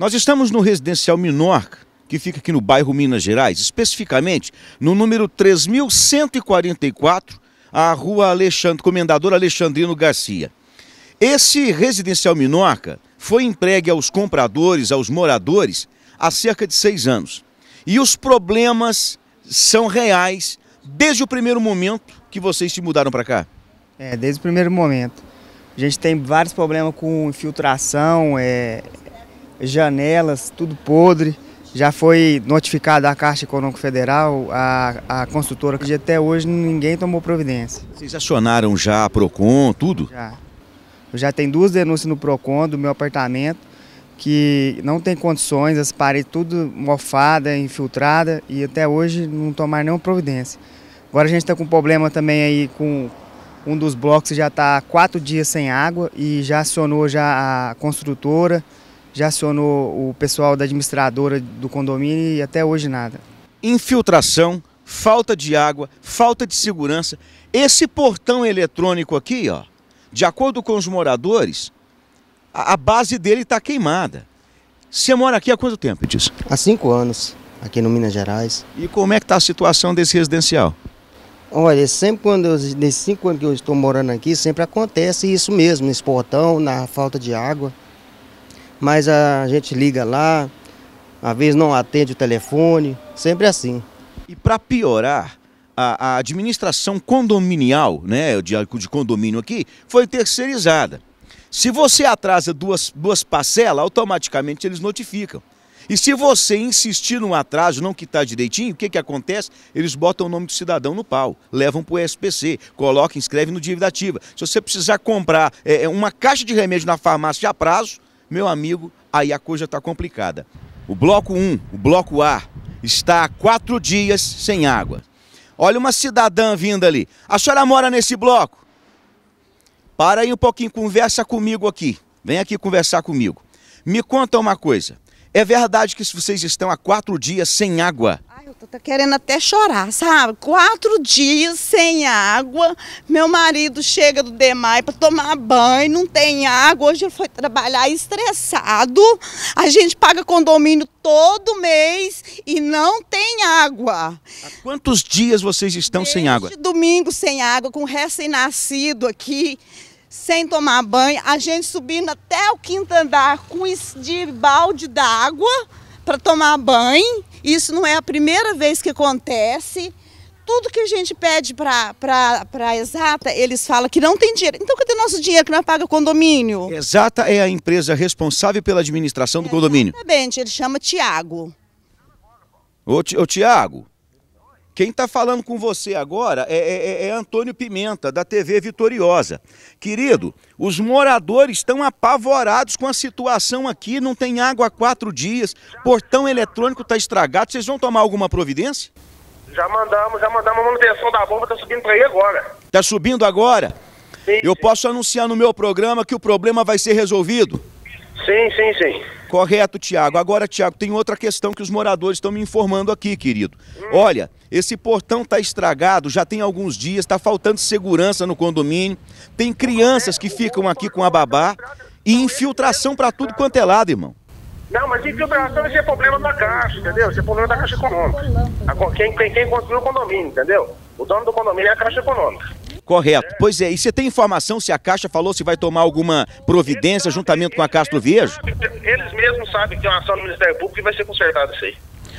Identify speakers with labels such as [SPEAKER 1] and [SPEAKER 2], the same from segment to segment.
[SPEAKER 1] Nós estamos no residencial Minorca, que fica aqui no bairro Minas Gerais, especificamente no número 3144, a rua Alexandre, Comendador Alexandrino Garcia. Esse residencial Minorca foi entregue aos compradores, aos moradores, há cerca de seis anos. E os problemas são reais desde o primeiro momento que vocês se mudaram para cá?
[SPEAKER 2] É, desde o primeiro momento. A gente tem vários problemas com infiltração, é, janelas, tudo podre. Já foi notificada a Caixa Econômica Federal, a, a construtora, que até hoje ninguém tomou providência.
[SPEAKER 1] Vocês acionaram já a PROCON, tudo?
[SPEAKER 2] Já. já tem duas denúncias no PROCON do meu apartamento, que não tem condições, as paredes tudo mofada, infiltrada, e até hoje não tomaram nenhuma providência. Agora a gente está com um problema também aí com um dos blocos, já está quatro dias sem água e já acionou já a construtora, já acionou o pessoal da administradora do condomínio e até hoje nada.
[SPEAKER 1] Infiltração, falta de água, falta de segurança. Esse portão eletrônico aqui, ó, de acordo com os moradores, a, a base dele está queimada.
[SPEAKER 2] Você mora aqui há quanto tempo, Edilson? Há cinco anos, aqui no Minas Gerais. E como é que está a situação desse residencial? Olha, sempre quando eu, nesses cinco anos que eu estou morando aqui, sempre acontece isso mesmo, nesse portão, na falta de água mas a gente liga lá, às vezes não atende o telefone, sempre assim.
[SPEAKER 1] E para piorar, a, a, administração condominial, né, de, de condomínio aqui, foi terceirizada. Se você atrasa duas, duas parcelas, automaticamente eles notificam. E se você insistir no atraso, não quitar direitinho, o que, que acontece? Eles botam o nome do cidadão no pau, levam para o SPC, colocam, escrevem no dívida ativa. Se você precisar comprar é, é uma caixa de remédio na farmácia a prazo, meu amigo, aí a coisa está complicada. O bloco 1, o bloco A, está há quatro dias sem água. Olha uma cidadã vindo ali. A senhora mora nesse bloco? Para aí um pouquinho, conversa comigo aqui. Vem aqui conversar comigo. Me conta uma coisa. É verdade que vocês estão há quatro dias sem água.
[SPEAKER 3] Tô querendo até chorar, sabe? Quatro dias sem água. Meu marido chega do Demai para tomar banho, não tem água. Hoje ele foi trabalhar estressado. A gente paga condomínio todo mês e não tem água.
[SPEAKER 1] Há quantos dias vocês estão Desde sem água?
[SPEAKER 3] Domingo sem água, com recém-nascido aqui sem tomar banho, a gente subindo até o quinto andar com de balde d'água para tomar banho. Isso não é a primeira vez que acontece. Tudo que a gente pede para a Exata, eles falam que não tem dinheiro. Então, cadê nosso dinheiro que não paga condomínio?
[SPEAKER 1] Exata é a empresa responsável pela administração do é, condomínio.
[SPEAKER 3] Exatamente, ele chama Tiago.
[SPEAKER 1] Ô, Tiago, quem está falando com você agora é, é, é, é Antônio Pimenta, da TV Vitoriosa. Querido, os moradores estão apavorados com a situação aqui, não tem água há quatro dias, portão eletrônico está estragado. Vocês vão tomar alguma providência? Já mandamos, já mandamos a manutenção da bomba, está subindo para aí agora. Está subindo agora? Sim, Eu posso anunciar no meu programa que o problema vai ser resolvido? Sim, sim, sim. Correto, Tiago. Agora, Tiago, tem outra questão que os moradores estão me informando aqui, querido. Hum. Olha, esse portão está estragado, já tem alguns dias, está faltando segurança no condomínio. Tem crianças que ficam aqui com a babá e infiltração para tudo quanto é lado, irmão.
[SPEAKER 2] Não, mas infiltração isso é problema da Caixa, entendeu? Isso é problema da Caixa Econômica. Quem, quem, quem
[SPEAKER 1] construiu o condomínio, entendeu? O dono do condomínio é a Caixa Econômica. Correto. Pois é, e você tem informação se a Caixa falou se vai tomar alguma providência eles, juntamente eles, com a Castro Viejo? Eles mesmos sabem que tem uma ação no Ministério Público e vai ser consertado isso aí.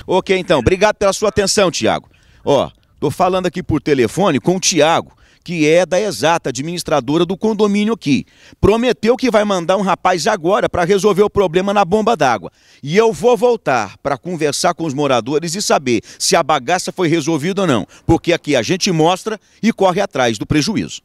[SPEAKER 1] Ok, então. Obrigado pela sua atenção, Tiago. Ó, tô falando aqui por telefone com o Tiago que é da Exata, administradora do condomínio aqui, prometeu que vai mandar um rapaz agora para resolver o problema na bomba d'água. E eu vou voltar para conversar com os moradores e saber se a bagaça foi resolvida ou não, porque aqui a gente mostra e corre atrás do prejuízo.